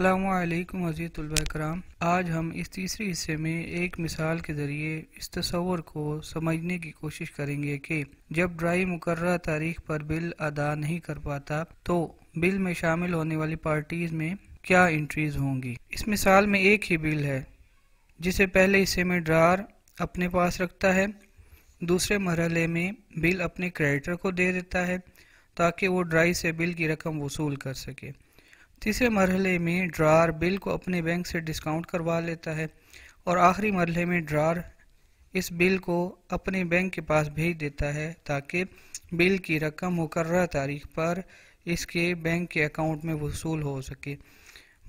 अल्लाम अज़ी कराम आज हम इस तीसरे हिस्से में एक मिसाल के ज़रिए इस तस्वर को समझने की कोशिश करेंगे कि जब ड्राई मुकर तारीख पर बिल अदा नहीं कर पाता तो बिल में शामिल होने वाली पार्टीज़ में क्या इंट्रीज होंगी इस मिसाल में एक ही बिल है जिसे पहले हिस्से में ड्रार अपने पास रखता है दूसरे मरहले में बिल अपने क्रेडिटर को दे देता है ताकि वो ड्राई से बिल की रकम वसूल कर सके तीसरे मरहले में ड्रार बिल को अपने बैंक से डिस्काउंट करवा लेता है और आखिरी मरहले में ड्रार इस बिल को अपने बैंक के पास भेज देता है ताकि बिल की रकम मुकर तारीख पर इसके बैंक के अकाउंट में वसूल हो सके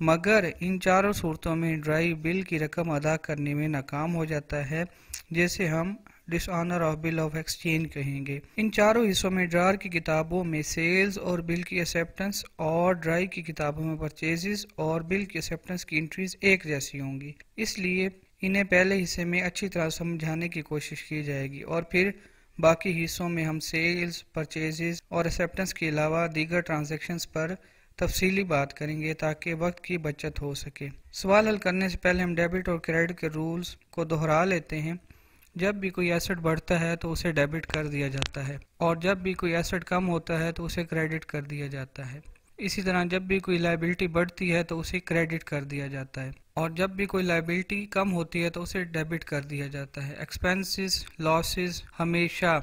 मगर इन चारों सूरतों में ड्राई बिल की रकम अदा करने में नाकाम हो जाता है जैसे हम dishonour of bill of exchange कहेंगे इन चारों हिस्सों में ड्रार की किताबों में सेल्स और बिल की एक्सेप्टेंस और ड्राई की किताबों में परचेजेस और बिल की एक्सेप्टेंस की एंट्रीज एक जैसी होंगी इसलिए इन्हें पहले हिस्से में अच्छी तरह समझाने की कोशिश की जाएगी और फिर बाकी हिस्सों में हम सेल्स परचेजेस और एक्सेप्टेंस के अलावा दीगर ट्रांजेक्शन्स पर तफसीली बात करेंगे ताकि वक्त की बचत हो सके सवाल हल करने से पहले हम डेबिट और क्रेडिट के रूल्स को दोहरा लेते हैं जब भी कोई एसेट बढ़ता है तो उसे डेबिट कर दिया जाता है और जब भी कोई एसेट कम होता है तो उसे क्रेडिट कर दिया जाता है इसी तरह जब भी कोई लाइबिलिटी बढ़ती है तो उसे क्रेडिट कर दिया जाता है और जब भी कोई लाइबिलिटी कम होती है तो उसे डेबिट कर दिया जाता है एक्सपेंसेस लॉसेस हमेशा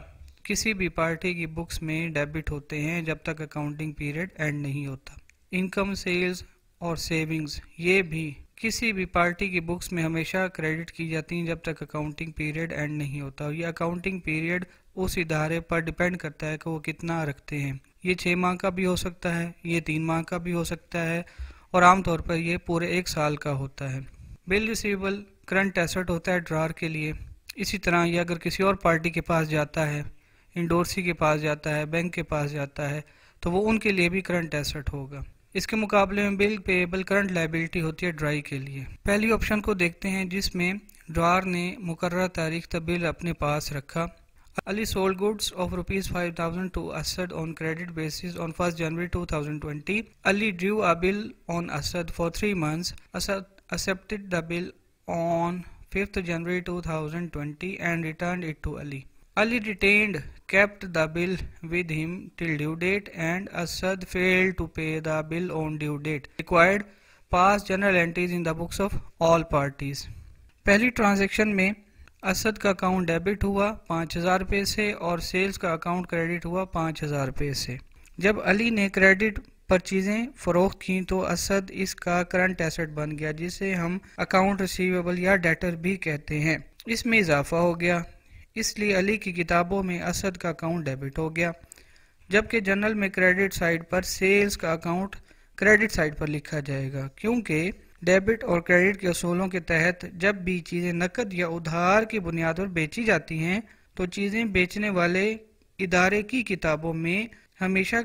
किसी भी पार्टी की बुक्स में डेबिट होते हैं जब तक अकाउंटिंग पीरियड एंड नहीं होता इनकम सेल्स और सेविंग्स ये भी किसी भी पार्टी की बुक्स में हमेशा क्रेडिट की जाती हैं जब तक अकाउंटिंग पीरियड एंड नहीं होता यह अकाउंटिंग पीरियड उस इधारे पर डिपेंड करता है कि वो कितना रखते हैं ये छः माह का भी हो सकता है ये तीन माह का भी हो सकता है और आमतौर पर यह पूरे एक साल का होता है बिल रिसीवेबल करंट एसेट होता है ड्रार के लिए इसी तरह ये अगर किसी और पार्टी के पास जाता है इंडोरसी के पास जाता है बैंक के पास जाता है तो वो उनके लिए भी करंट एसेट होगा इसके मुकाबले में बिल पेएबल करंट लाइबिलिटी होती है ड्राई के लिए पहली ऑप्शन को देखते हैं जिसमें ड्रॉर ने मुकर तारीख तक बिल अपने पास रखा Ali sold goods of rupees five thousand to Asad on credit basis on first January two thousand twenty Ali drew a bill on Asad for three months Asad bill on fifth January two thousand twenty and return it to Ali Ali detained kept the bill with him till due date and Asad failed to pay the bill on due date. Required past general entries in the books of all parties. pehli transaction mein Asad ka account debit hua 5000 rupaye se aur sales ka account credit hua 5000 rupaye se jab Ali ne credit पर चीज़ें फ़रोख्त की तो असद इसका current asset बन गया जिसे हम account receivable या डेटर भी कहते हैं इसमें इजाफा हो गया इसलिए अली की किताबों में असद का अकाउंट डेबिट हो गया जबकि जनरल में क्रेडिट साइड पर सेल्स का अकाउंट क्रेडिट साइड पर लिखा जाएगा क्योंकि डेबिट और क्रेडिट के असूलों के तहत जब भी चीज़ें नकद या उधार की बुनियाद पर बेची जाती हैं तो चीज़ें बेचने वाले इदारे की किताबों में हमेशा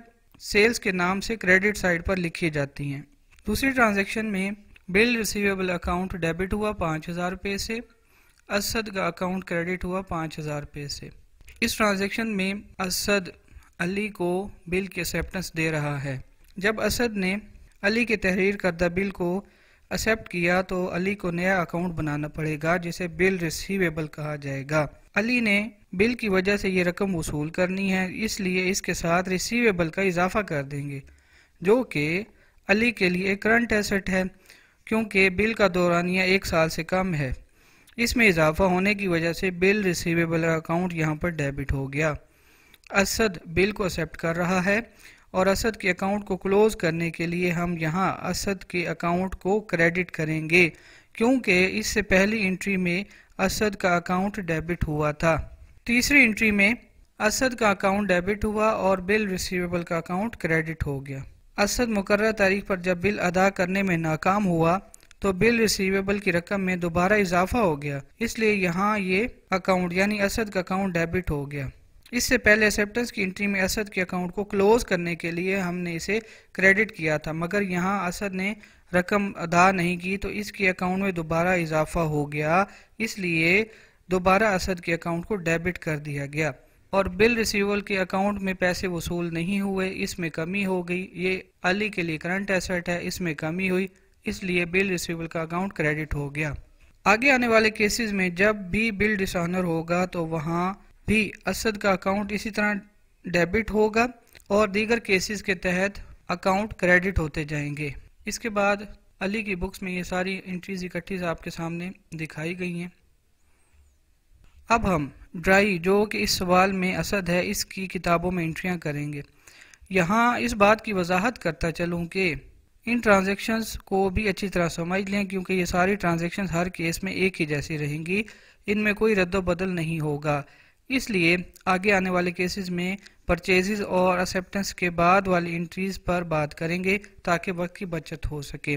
सेल्स के नाम से क्रेडिट साइड पर लिखी जाती हैं दूसरी ट्रांजेक्शन में बिल रिसीवेबल अकाउंट डेबिट हुआ पाँच हज़ार रुपये से असद का अकाउंट क्रेडिट हुआ पाँच हज़ार रुपये से इस ट्रांजेक्शन में असद अली को बिल की एक्सेप्टेंस दे रहा है जब असद ने अली के तहरीर करदा बिल को एक्सेप्ट किया तो अली को नया अकाउंट बनाना पड़ेगा जिसे बिल रिसीवेबल कहा जाएगा अली ने बिल की वजह से ये रकम वसूल करनी है इसलिए इसके साथ रिसीवेबल का इजाफा कर देंगे जो कि अली के लिए करंट एसेट है क्योंकि बिल का दौरानिया एक साल से कम है इसमें इजाफा होने की वजह से बिल रिसीवेबल अकाउंट यहाँ पर डेबिट हो गया असद बिल को एक्सेप्ट कर रहा है और असद के अकाउंट को क्लोज करने के लिए हम यहाँ असद के अकाउंट को क्रेडिट करेंगे क्योंकि इससे पहली एंट्री में असद का अकाउंट डेबिट हुआ था तीसरी एंट्री में असद का अकाउंट डेबिट हुआ और बिल रिसीवेबल का अकाउंट क्रेडिट हो गया असद मुकर तारीख पर जब बिल अदा करने में नाकाम हुआ तो बिल रिसीवेबल की रकम में दोबारा इजाफा हो गया इसलिए यहाँ ये अकाउंट यानी असद का अकाउंट डेबिट हो गया इससे पहले एक्सेप्टेंस की एंट्री में असद के अकाउंट को क्लोज करने के लिए हमने इसे क्रेडिट किया था मगर यहाँ असद ने रकम अदा नहीं की तो इसके अकाउंट में दोबारा इजाफा हो गया इसलिए दोबारा असद के अकाउंट को डेबिट कर दिया गया और बिल रिसीवल के अकाउंट में पैसे वसूल नहीं हुए इसमें कमी हो गई ये अली के लिए करंट एसेट है इसमें कमी हुई इसलिए बिल रिसीवेबल का अकाउंट क्रेडिट हो गया आगे आने वाले केसेस में जब भी बिल डिसऑनर होगा तो वहाँ भी असद का अकाउंट इसी तरह डेबिट होगा और दीगर केसेस के तहत अकाउंट क्रेडिट होते जाएंगे इसके बाद अली की बुक्स में ये सारी एंट्रीज इकट्ठी आपके सामने दिखाई गई हैं अब हम ड्राई जो कि इस सवाल में असद है इसकी किताबों में एंट्रियां करेंगे यहाँ इस बात की वजाहत करता चलूँ कि इन ट्रांजेक्शन्स को भी अच्छी तरह समझ लें क्योंकि ये सारी ट्रांजेक्शन हर केस में एक ही जैसी रहेंगी इनमें कोई रद्द बदल नहीं होगा इसलिए आगे आने वाले केसेस में परचेज और एक्सेप्टेंस के बाद वाली इंट्रीज पर बात करेंगे ताकि वक्त की बचत हो सके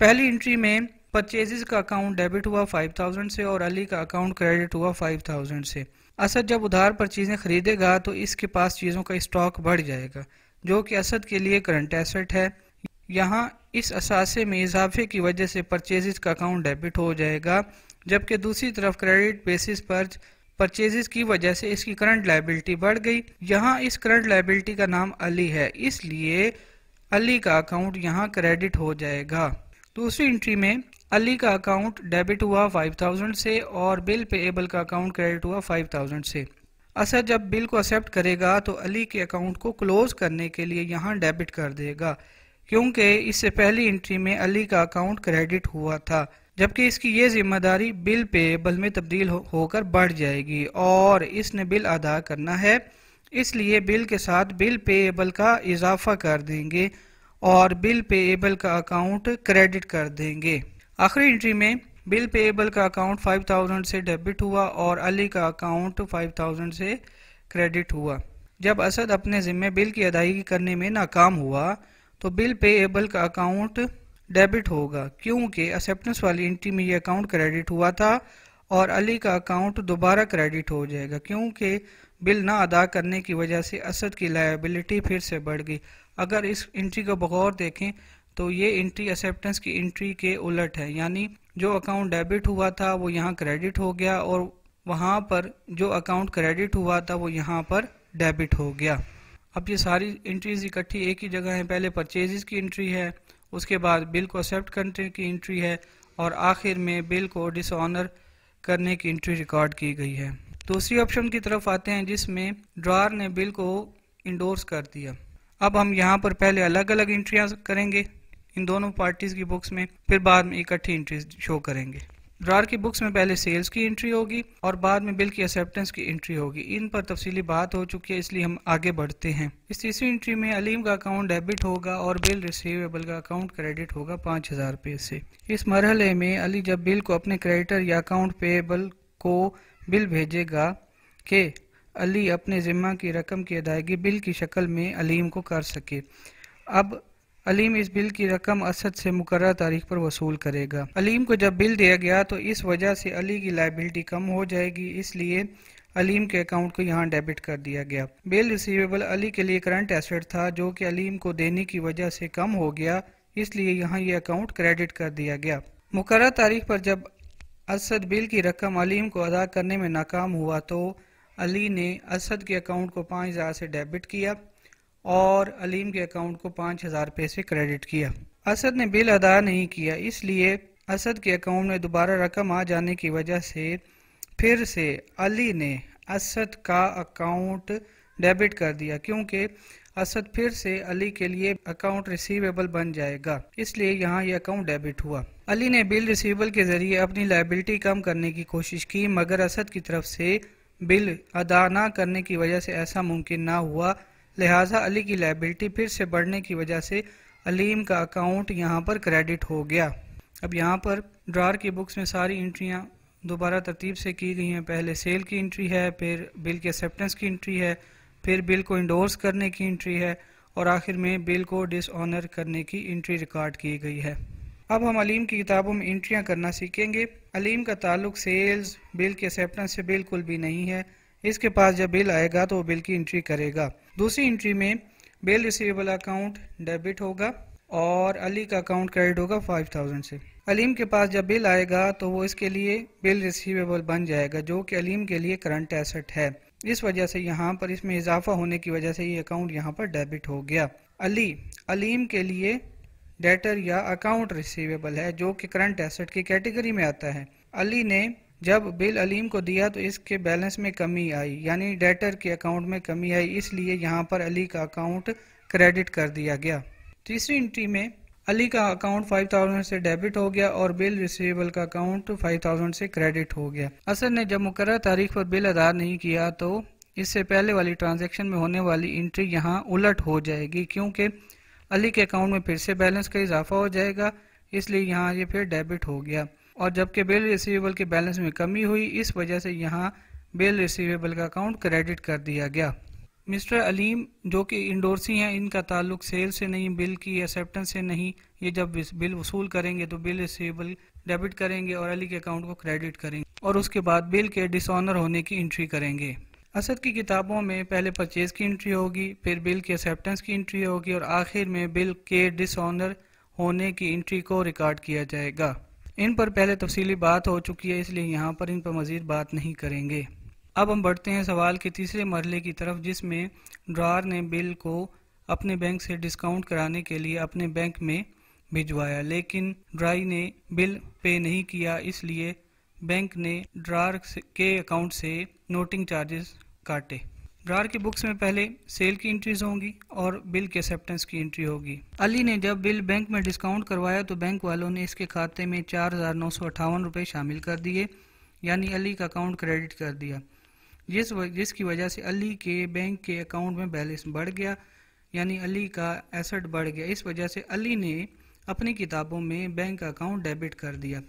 पहली इंट्री में परचेज़ का अकाउंट डेबिट हुआ 5000 से और अली का अकाउंट क्रेडिट हुआ 5000 से असद जब उधार पर चीज़ें खरीदेगा तो इसके पास चीज़ों का स्टॉक बढ़ जाएगा जो कि असद के लिए करंट एसेट है यहाँ इस असासे में इजाफे की वजह से परचेजेस का अकाउंट डेबिट हो जाएगा जबकि दूसरी तरफ क्रेडिट बेसिस पर परचेजेस की वजह से इसकी करंट लाइबिलिटी बढ़ गई यहाँ इस करंट लाइबिलिटी का नाम अली है इसलिए अली का अकाउंट यहाँ क्रेडिट हो जाएगा दूसरी एंट्री में अली का अकाउंट डेबिट हुआ 5000 से और बिल पे एबल का अकाउंट क्रेडिट हुआ 5000 से असर जब बिल को एक्सेप्ट करेगा तो अली के अकाउंट को क्लोज करने के लिए यहाँ डेबिट कर देगा क्योंकि इससे पहली एंट्री में अली का अकाउंट क्रेडिट हुआ था जबकि इसकी ये जिम्मेदारी बिल पेबल में तब्दील हो, होकर बढ़ जाएगी और इसने बिल अदा करना है इसलिए बिल के साथ बिल एबल का इजाफा कर देंगे और बिल पेएबल का अकाउंट क्रेडिट कर देंगे आखिरी एंट्री में बिल पेबल का अकाउंट 5000 से डेबिट हुआ और अली का अकाउंट 5000 से क्रेडिट हुआ जब असद अपने ज़िम्मे बिल की अदायगी करने में नाकाम हुआ तो बिल पेएबल का अकाउंट डेबिट होगा क्योंकि एक्सेप्टेंस वाली एंट्री में ये अकाउंट क्रेडिट हुआ था और अली का अकाउंट दोबारा क्रेडिट हो जाएगा क्योंकि बिल ना अदा करने की वजह से असद की लायबिलिटी फिर से बढ़ गई अगर इस एंट्री को बगौर देखें तो ये एंट्री एक्सेप्टेंस की एंट्री के उलट है यानी जो अकाउंट डेबिट हुआ था वो यहाँ क्रेडिट हो गया और वहाँ पर जो अकाउंट क्रेडिट हुआ था वो यहाँ पर डेबिट हो गया अब ये सारी इंट्रीज इकट्ठी एक ही जगह है पहले परचेजेस की इंट्री है उसके बाद बिल को एक्सेप्ट करने की इंट्री है और आखिर में बिल को डिसऑनर करने की इंट्री रिकॉर्ड की गई है दूसरी ऑप्शन की तरफ आते हैं जिसमें ड्रार ने बिल को इंडोर्स कर दिया अब हम यहाँ पर पहले अलग अलग इंट्रियाँ करेंगे इन दोनों पार्टीज़ की बुक्स में फिर बाद में इकट्ठी इंट्रीज शो करेंगे ड्रार की बुक्स में पहले सेल्स की एंट्री होगी और बाद में बिल की एक्सेप्टेंस की एंट्री होगी इन पर तफसीली बात हो चुकी है इसलिए हम आगे बढ़ते हैं इस तीसरी एंट्री में अलीम का अकाउंट डेबिट होगा और बिल रिसीवेबल का अकाउंट क्रेडिट होगा पाँच हज़ार रुपये से इस मरहले में अली जब बिल को अपने क्रेडिटर या अकाउंट पेबल को बिल भेजेगा कि अली अपने ज़िम्मा की रकम की अदायगी बिल की शक्ल में अलीम को कर सके अब अलीम इस बिल की रकम असद से मुकर तारीख पर वसूल करेगा अलीम को जब बिल दिया गया तो इस वजह से अली की लाइबिलिटी कम हो जाएगी इसलिए अलीम के अकाउंट को यहाँ डेबिट कर दिया गया बिल रिसीवेबल अली के लिए करंट एसेट था जो कि अलीम को देने की वजह से कम हो गया इसलिए यहाँ ये यह अकाउंट क्रेडिट कर दिया गया मुकर तारीख पर जब असद बिल की रकम अलीम को अदा करने में नाकाम हुआ तो अली ने असद के अकाउंट को पाँच हज़ार से डेबिट किया और अलीम के अकाउंट को पाँच हज़ार रुपये से क्रेडिट किया असद ने बिल अदा नहीं किया इसलिए असद के अकाउंट में दोबारा रकम आ जाने की वजह से फिर से अली ने असद का अकाउंट डेबिट कर दिया क्योंकि असद फिर से अली के लिए अकाउंट रिसीवेबल बन जाएगा इसलिए यहाँ ये यह अकाउंट डेबिट हुआ अली ने बिल रिसीवेबल के जरिए अपनी लाइबिलिटी कम करने की कोशिश की मगर असद की तरफ से बिल अदा ना करने की वजह से ऐसा मुमकिन ना हुआ लिहाजा अली की लाइबिलिटी फिर से बढ़ने की वजह से अलीम का अकाउंट यहाँ पर क्रेडिट हो गया अब यहाँ पर ड्रार की बुक्स में सारी इंट्रियाँ दोबारा तरतीब से की गई हैं पहले सेल की इंट्री है फिर बिल के एक्सेप्टेंस की इंट्री है फिर बिल को इंडोर्स करने की इंट्री है और आखिर में बिल को डिसऑनर करने की इंट्री रिकॉर्ड की गई है अब हम अलीम की किताबों में इंट्रियाँ करना सीखेंगे अलीम का ताल्लुक सेल्स बिल के एक्सेप्टेंस से बिल्कुल भी नहीं है इसके पास जब बिल आएगा तो वो बिल की एंट्री करेगा दूसरी एंट्री में बिल रिसीवेबल अकाउंट डेबिट होगा और अली का अकाउंट क्रेडिट होगा फाइव थाउजेंड से अलीम के पास जब बिल आएगा तो वो इसके लिए बिल रिसीवेबल बन जाएगा जो कि अलीम के लिए करंट एसेट है इस वजह से यहाँ पर इसमें इजाफा होने की वजह से ये अकाउंट यहाँ पर डेबिट हो गया अली अलीम के लिए डेटर या अकाउंट रिसीवेबल है जो कि करंट एसेट की कैटेगरी में आता है अली ने जब बिल अलीम को दिया तो इसके बैलेंस में कमी आई यानी डेटर के अकाउंट में कमी आई इसलिए यहाँ पर अली का अकाउंट क्रेडिट कर दिया गया तीसरी एंट्री में अली का अकाउंट 5000 से डेबिट हो गया और बिल रिसीवेबल का अकाउंट 5000 से क्रेडिट हो गया असर ने जब मुकर तारीख पर बिल अदा नहीं किया तो इससे पहले वाली ट्रांजेक्शन में होने वाली इंट्री यहाँ उलट हो जाएगी क्योंकि अली के अकाउंट में फिर से बैलेंस का इजाफा हो जाएगा इसलिए यहाँ ये यह फिर डेबिट हो गया और जबकि बिल रिसीवेबल के बैलेंस में कमी हुई इस वजह से यहाँ बिल रिसीवेबल का अकाउंट क्रेडिट कर दिया गया मिस्टर अलीम जो कि इंडोरसी हैं इनका ताल्लुक सेल से नहीं बिल की एक्सेप्टेंस से नहीं ये जब बिल वसूल करेंगे तो बिल रिसीवेबल डेबिट करेंगे और अली के अकाउंट को क्रेडिट करेंगे और उसके बाद बिल के डिसऑनर होने की एंट्री करेंगे असद की किताबों में पहले परचेज की एंट्री होगी फिर बिल के एक्सेप्टेंस की एंट्री होगी और आखिर में बिल के डिसऑनर होने की एंट्री को रिकॉर्ड किया जाएगा इन पर पहले तफसीली बात हो चुकी है इसलिए यहाँ पर इन पर मज़ीद बात नहीं करेंगे अब हम बढ़ते हैं सवाल के तीसरे मरले की तरफ जिसमें ड्रार ने बिल को अपने बैंक से डिस्काउंट कराने के लिए अपने बैंक में भिजवाया लेकिन ड्राई ने बिल पे नहीं किया इसलिए बैंक ने ड्रार के अकाउंट से नोटिंग चार्जेस काटे ड्रार की बुक्स में पहले सेल की एंट्रीज होंगी और बिल के एक्सेप्टेंस की एंट्री होगी अली ने जब बिल बैंक में डिस्काउंट करवाया तो बैंक वालों ने इसके खाते में चार हज़ार नौ सौ अट्ठावन शामिल कर दिए यानी अली का अकाउंट क्रेडिट कर दिया जिस व, जिसकी वजह से अली के बैंक के अकाउंट में बैलेंस बढ़ गया यानी अली का एसेट बढ़ गया इस वजह से अली ने अपनी किताबों में बैंक अकाउंट डेबिट कर दिया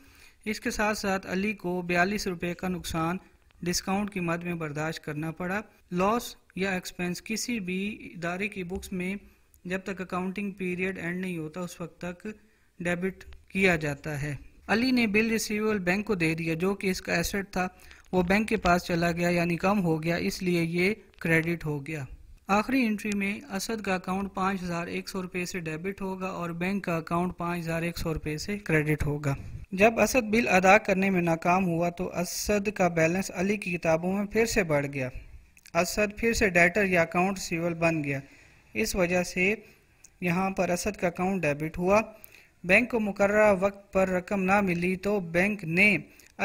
इसके साथ साथ अली को बयालीस रुपये का नुकसान डिस्काउंट की मद में बर्दाश्त करना पड़ा लॉस या एक्सपेंस किसी भी इदारे की बुक्स में जब तक अकाउंटिंग पीरियड एंड नहीं होता उस वक्त तक डेबिट किया जाता है अली ने बिल रिसीवेबल बैंक को दे दिया जो कि इसका एसेट था वो बैंक के पास चला गया यानी कम हो गया इसलिए ये क्रेडिट हो गया आखिरी एंट्री में असद का अकाउंट पाँच हज़ार एक सौ रुपये से डेबिट होगा और बैंक का अकाउंट पाँच हज़ार एक सौ रुपये से क्रेडिट होगा जब असद बिल अदा करने में नाकाम हुआ तो असद का बैलेंस अली की किताबों में फिर से बढ़ गया असद फिर से डेटर या अकाउंट रिसीवल बन गया इस वजह से यहाँ पर असद का अकाउंट डेबिट हुआ बैंक को मुकर वक्त पर रकम ना मिली तो बैंक ने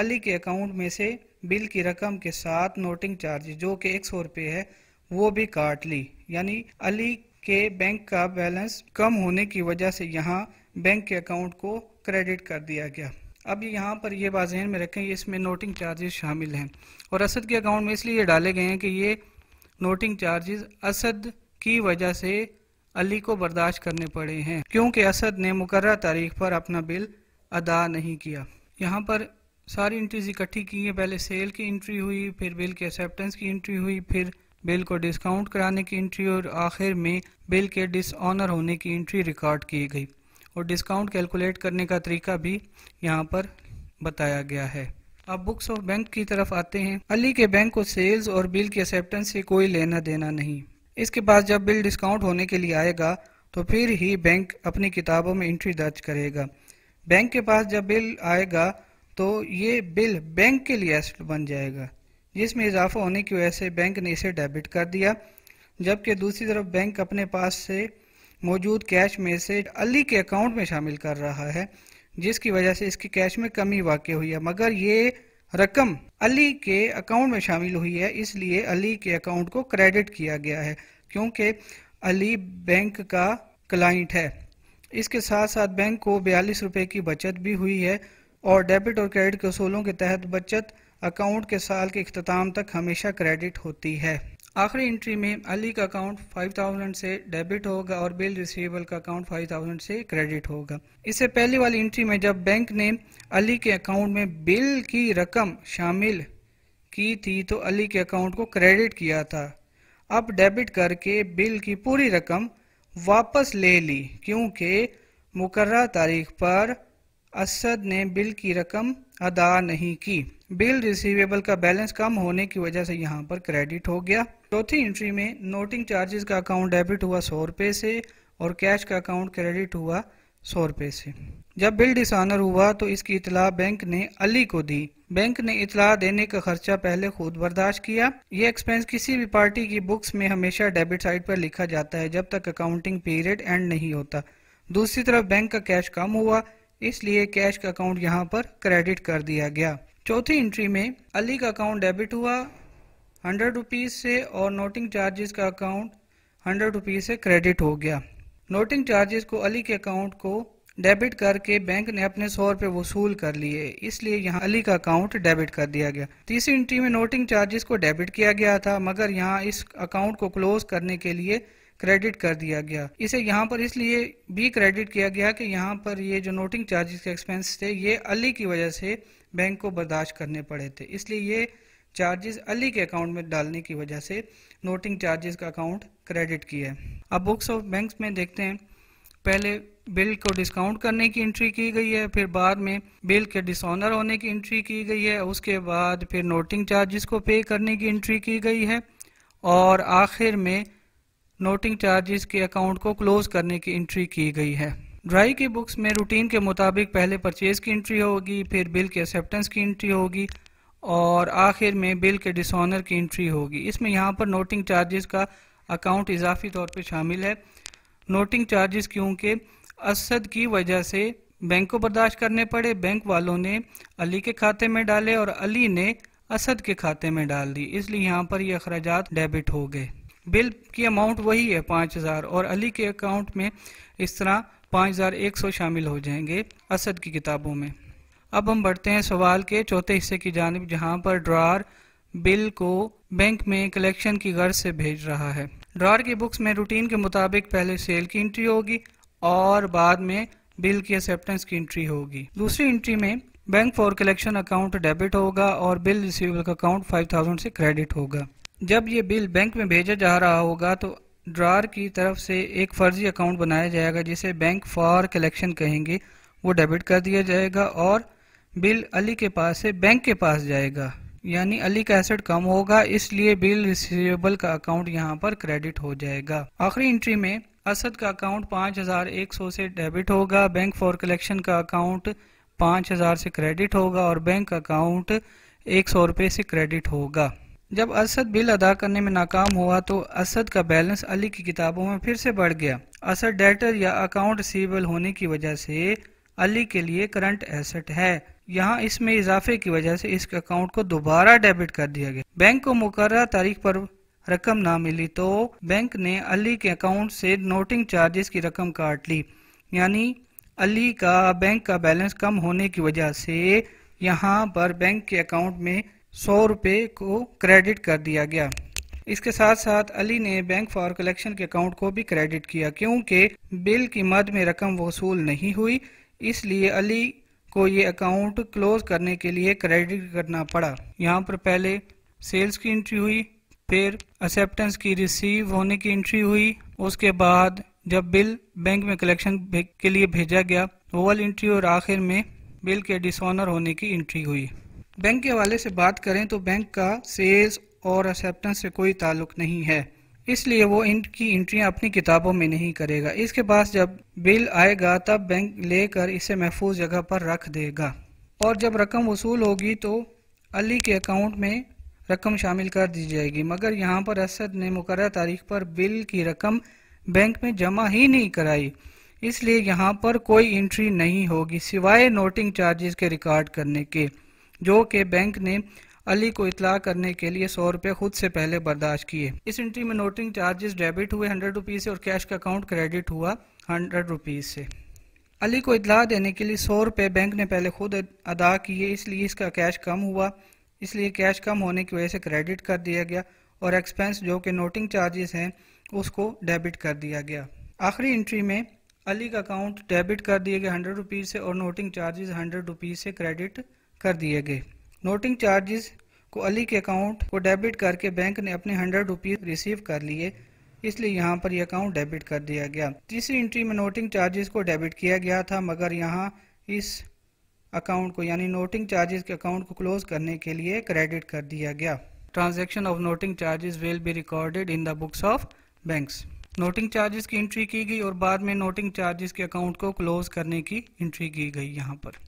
अली के अकाउंट में से बिल की रकम के साथ नोटिंग चार्ज जो कि एक सौ रुपये है वो भी काट ली यानी अली के बैंक का बैलेंस कम होने की वजह से यहाँ बैंक के अकाउंट को क्रेडिट कर दिया गया अब यहाँ पर ये बात जहन में रखें इसमें नोटिंग चार्जेस शामिल हैं और असद के अकाउंट में इसलिए डाले गए हैं कि ये नोटिंग चार्जेस असद की वजह से अली को बर्दाश्त करने पड़े हैं क्योंकि असद ने मुकर तारीख पर अपना बिल अदा नहीं किया यहाँ पर सारी इंट्रीज इकट्ठी की है पहले सेल की इंट्री हुई फिर बिल के एक्सेप्टेंस की इंट्री हुई फिर बिल को डिस्काउंट कराने की एंट्री और आखिर में बिल के डिसऑनर होने की एंट्री रिकॉर्ड की गई और डिस्काउंट कैलकुलेट करने का तरीका भी यहाँ पर बताया गया है अब बुक्स ऑफ बैंक की तरफ आते हैं अली के बैंक को सेल्स और बिल की एक्सेप्टेंस से कोई लेना देना नहीं इसके बाद जब बिल डिस्काउंट होने के लिए आएगा तो फिर ही बैंक अपनी किताबों में एंट्री दर्ज करेगा बैंक के पास जब बिल आएगा तो ये बिल बैंक के लिए एसेट बन जाएगा जिसमें इजाफा होने की वजह से बैंक ने इसे डेबिट कर दिया जबकि दूसरी तरफ बैंक अपने पास से मौजूद कैश में से अली के अकाउंट में शामिल कर रहा है जिसकी वजह से इसकी कैश में कमी वाक़ हुई है मगर ये रकम अली के अकाउंट में शामिल हुई है इसलिए अली के अकाउंट को क्रेडिट किया गया है क्योंकि अली बैंक का क्लाइंट है इसके साथ साथ बैंक को बयालीस रुपए की बचत भी हुई है और डेबिट और क्रेडिट के असूलों के तहत बचत अकाउंट के साल के अख्ताम तक हमेशा क्रेडिट होती है आखिरी एंट्री में अली का अकाउंट 5000 से डेबिट होगा और बिल रिसीवेबल का अकाउंट 5000 से क्रेडिट होगा इससे पहली वाली एंट्री में जब बैंक ने अली के अकाउंट में बिल की रकम शामिल की थी तो अली के अकाउंट को क्रेडिट किया था अब डेबिट करके बिल की पूरी रकम वापस ले ली क्योंकि मुकर्रा तारीख पर असद ने बिल की रकम अदा नहीं की बिल रिसीवेबल का बैलेंस कम होने की वजह से यहाँ पर क्रेडिट हो गया चौथी एंट्री में नोटिंग चार्जेस का अकाउंट डेबिट हुआ सौ रुपये से और कैश का अकाउंट क्रेडिट हुआ सौ रुपये से जब बिल डिसऑनर हुआ तो इसकी इतला बैंक ने अली को दी बैंक ने इतला देने का खर्चा पहले खुद बर्दाश्त किया ये एक्सपेंस किसी भी पार्टी की बुक्स में हमेशा डेबिट साइड पर लिखा जाता है जब तक अकाउंटिंग पीरियड एंड नहीं होता दूसरी तरफ बैंक का कैश कम हुआ इसलिए कैश का अकाउंट यहाँ पर क्रेडिट कर दिया गया चौथी एंट्री में अली का अकाउंट डेबिट हुआ हंड्रेड रुपीज़ से और नोटिंग चार्जेस का अकाउंट हंड्रेड रुपीज़ से क्रेडिट हो गया नोटिंग चार्जेस को अली के अकाउंट को डेबिट करके बैंक ने अपने सौ रुपये वसूल कर लिए इसलिए यहाँ अली का अकाउंट डेबिट कर दिया गया तीसरी एंट्री में नोटिंग चार्जेस को डेबिट किया गया था मगर यहाँ इस अकाउंट को क्लोज करने के लिए क्रेडिट कर दिया गया इसे यहाँ पर इसलिए भी क्रेडिट किया गया कि यहाँ पर ये जो नोटिंग चार्जेस के एक्सपेंस थे ये अली की वजह से बैंक को बर्दाश्त करने पड़े थे इसलिए ये चार्जेस अली के अकाउंट में डालने की वजह से नोटिंग चार्जेस का अकाउंट क्रेडिट किया है अब बुक्स ऑफ बैंक्स में देखते हैं पहले बिल को डिस्काउंट करने की एंट्री की गई है फिर बाद में बिल के डिसऑनर होने की एंट्री की गई है उसके बाद फिर नोटिंग चार्जेस को पे करने की एंट्री की गई है और आखिर में नोटिंग चार्जेस के अकाउंट को क्लोज करने की एंट्री की गई है ड्राई की बुक्स में रूटीन के मुताबिक पहले परचेज़ की एंट्री होगी फिर बिल के एक्सेप्टेंस की एंट्री होगी और आखिर में बिल के डिसऑनर की एंट्री होगी इसमें यहाँ पर नोटिंग चार्जेस का अकाउंट इजाफी तौर पर शामिल है नोटिंग चार्जेस क्योंकि असद की वजह से बैंक को बर्दाश्त करने पड़े बैंक वालों ने अली के खाते में डाले और अली ने असद के खाते में डाल दी इसलिए यहाँ पर ये अखराज डेबिट हो गए बिल की अमाउंट वही है पाँच हज़ार और अली के अकाउंट में इस तरह 5100 शामिल हो जाएंगे असद की किताबों में अब हम बढ़ते हैं सवाल के चौथे हिस्से की जानब जहाँ पर ड्रार बिल को बैंक में कलेक्शन की गर्ज से भेज रहा है ड्रार की बुक्स में रूटीन के मुताबिक पहले सेल की एंट्री होगी और बाद में बिल की एक्सेप्टेंस की एंट्री होगी दूसरी एंट्री में bank for collection account debit होगा और बिल रिसीवेबल अकाउंट 5000 से क्रेडिट होगा जब ये बिल बैंक में भेजा जा रहा होगा तो ड्रार की तरफ से एक फर्जी अकाउंट बनाया जाएगा जिसे बैंक फॉर कलेक्शन कहेंगे वो डेबिट कर दिया जाएगा और बिल अली के पास से बैंक के पास जाएगा यानी अली का एसेट कम होगा इसलिए बिल रिसीवेबल का अकाउंट यहाँ पर क्रेडिट हो जाएगा आखिरी एंट्री में असद का अकाउंट 5100 से डेबिट होगा बैंक फॉर कलेक्शन का अकाउंट 5000 से क्रेडिट होगा और बैंक अकाउंट एक सौ रुपये से क्रेडिट होगा जब असद बिल अदा करने में नाकाम हुआ तो असद का बैलेंस अली की किताबों में फिर से बढ़ गया असद डेटर या अकाउंट रिसीवेबल होने की वजह से अली के लिए करंट एसेट है यहाँ इसमें इजाफे की वजह से इस अकाउंट को दोबारा डेबिट कर दिया गया बैंक को मुकर तारीख पर रकम ना मिली तो बैंक ने अली के अकाउंट से नोटिंग चार्जेस की रकम काट ली यानी अली का बैंक का बैलेंस कम होने की वजह से यहाँ पर बैंक के अकाउंट में सौ रुपये को क्रेडिट कर दिया गया इसके साथ साथ अली ने बैंक फॉर कलेक्शन के अकाउंट को भी क्रेडिट किया क्योंकि बिल की मद में रकम वसूल नहीं हुई इसलिए अली को ये अकाउंट क्लोज करने के लिए क्रेडिट करना पड़ा यहाँ पर पहले सेल्स की एंट्री हुई फिर एक्सेप्टेंस की रिसीव होने की एंट्री हुई उसके बाद जब बिल बैंक में कलेक्शन के लिए भेजा गया ओवल एंट्री और आखिर में बिल के डिसऑनर होने की एंट्री हुई बैंक के हवाले से बात करें तो बैंक का सेल्स और एक्सेप्टेंस से कोई ताल्लुक नहीं है इसलिए वो इनकी इंट्रियाँ अपनी किताबों में नहीं करेगा इसके पास जब बिल आएगा तब बैंक लेकर इसे महफूज जगह पर रख देगा और जब रकम वसूल होगी तो अली के अकाउंट में रकम शामिल कर दी जाएगी मगर यहाँ पर असद ने मुकर तारीख पर बिल की रकम बैंक में जमा ही नहीं कराई इसलिए यहाँ पर कोई इंट्री नहीं होगी सिवाय नोटिंग चार्जेस के रिकॉर्ड करने के जो कि बैंक ने अली को इतला करने के लिए सौ रुपये खुद से पहले बर्दाश्त किए इस एंट्री में नोटिंग चार्जेस डेबिट हुए हंड्रेड रुपीज़ से और कैश का अकाउंट क्रेडिट हुआ हंड्रेड रुपीज़ से अली को इतला देने के लिए सौ रुपये बैंक ने पहले खुद अदा किए इसलिए इसका कैश कम हुआ इसलिए कैश कम होने की वजह से क्रेडिट कर दिया गया और एक्सपेंस जो कि नोटिंग चार्जेस हैं उसको डेबिट कर दिया गया आखिरी एंट्री में अली का अकाउंट डेबिट कर दिए गए हंड्रेड रुपीज़ से और नोटिंग चार्जेस हंड्रेड रुपीज़ से क्रेडिट कर दिए गए नोटिंग चार्जेस को अली के अकाउंट को डेबिट करके बैंक ने अपने हंड्रेड रुपीज़ रिसीव कर लिए इसलिए यहाँ पर यह अकाउंट डेबिट कर दिया गया तीसरी एंट्री में नोटिंग चार्जेस को डेबिट किया गया था मगर यहाँ इस अकाउंट को यानी नोटिंग चार्जेस के अकाउंट को क्लोज करने के लिए क्रेडिट कर दिया गया transaction of noting charges will be recorded in the books of bank noting charges की एंट्री की गई और बाद में नोटिंग चार्जेस के अकाउंट को क्लोज करने की एंट्री की गई यहाँ पर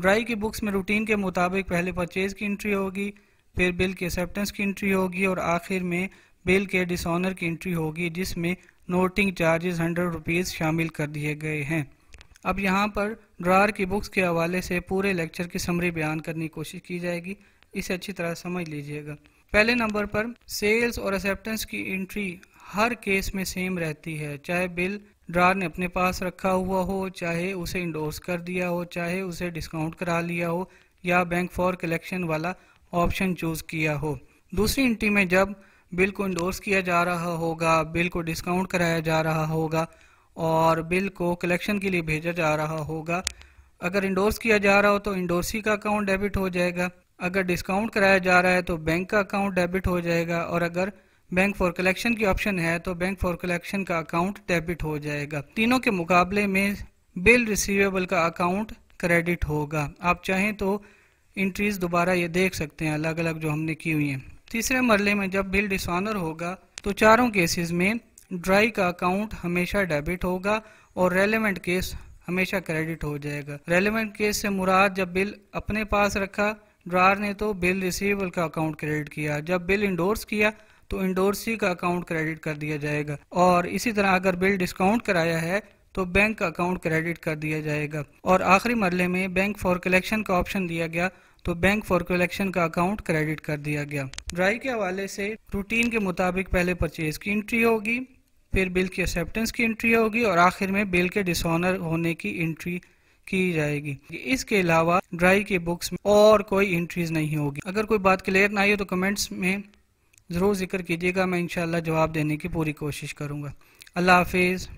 ड्राई की बुक्स में रूटीन के मुताबिक पहले परचेज की इंट्री होगी फिर बिल की एक्सेप्टेंस की इंट्री होगी और आखिर में बिल के डिसऑनर की इंट्री होगी जिसमें नोटिंग चार्जेस हंड्रेड रुपीज़ शामिल कर दिए गए हैं अब यहाँ पर ड्रार की बुक्स के हवाले से पूरे लेक्चर की समरी बयान करने की कोशिश की जाएगी इसे अच्छी तरह समझ लीजिएगा पहले नंबर पर सेल्स और एक्सेप्टेंस की एंट्री हर केस में सेम रहती है चाहे बिल ड्रार ने अपने पास रखा हुआ हो चाहे उसे इंडोर्स कर दिया हो चाहे उसे डिस्काउंट करा लिया हो या बैंक फॉर कलेक्शन वाला ऑप्शन चूज़ किया हो दूसरी इंटी में जब बिल को इंडोर्स किया जा रहा होगा बिल को डिस्काउंट कराया जा रहा होगा और बिल को कलेक्शन के लिए भेजा जा रहा होगा अगर इंडोर्स किया जा रहा हो तो इंडोर्सी का अकाउंट डेबिट हो जाएगा अगर डिस्काउंट कराया जा रहा है तो बैंक का अकाउंट डेबिट हो जाएगा और अगर बैंक फॉर कलेक्शन की ऑप्शन है तो बैंक फॉर कलेक्शन का अकाउंट डेबिट हो जाएगा तीनों के मुकाबले में बिल रिसीवेबल का अकाउंट क्रेडिट होगा आप चाहें तो इंट्रीज दोबारा ये देख सकते हैं अलग अलग जो हमने की हुई हैं तीसरे मरले में जब बिल डिसऑनर होगा तो चारों केसेस में ड्राई का अकाउंट हमेशा डेबिट होगा और रेलिवेंट केस हमेशा क्रेडिट हो जाएगा रेलिवेंट केस से मुराद जब बिल अपने पास रखा ड्रायर ने तो बिल रिसीवेबल का अकाउंट क्रेडिट किया जब बिल इंडोर्स किया तो इंडोर्सी का अकाउंट क्रेडिट कर दिया जाएगा और इसी तरह अगर बिल डिस्काउंट कराया है तो बैंक का अकाउंट क्रेडिट कर दिया जाएगा और आखिरी मरले में बैंक फॉर कलेक्शन का ऑप्शन दिया गया तो बैंक फॉर कलेक्शन का अकाउंट क्रेडिट कर दिया गया ड्राई के हवाले से रूटीन के मुताबिक पहले परचेज की एंट्री होगी फिर बिल की एक्सेप्टेंस की एंट्री होगी और आखिर में बिल के डिसऑनर होने की एंट्री की जाएगी इसके अलावा ड्राई के बुक्स में और कोई एंट्रीज नहीं होगी अगर कोई बात क्लियर ना आई हो तो कमेंट्स में ज़रूर ज़िक्र कीजिएगा मैं इन जवाब देने की पूरी कोशिश करूँगा अल्लाह हाफिज़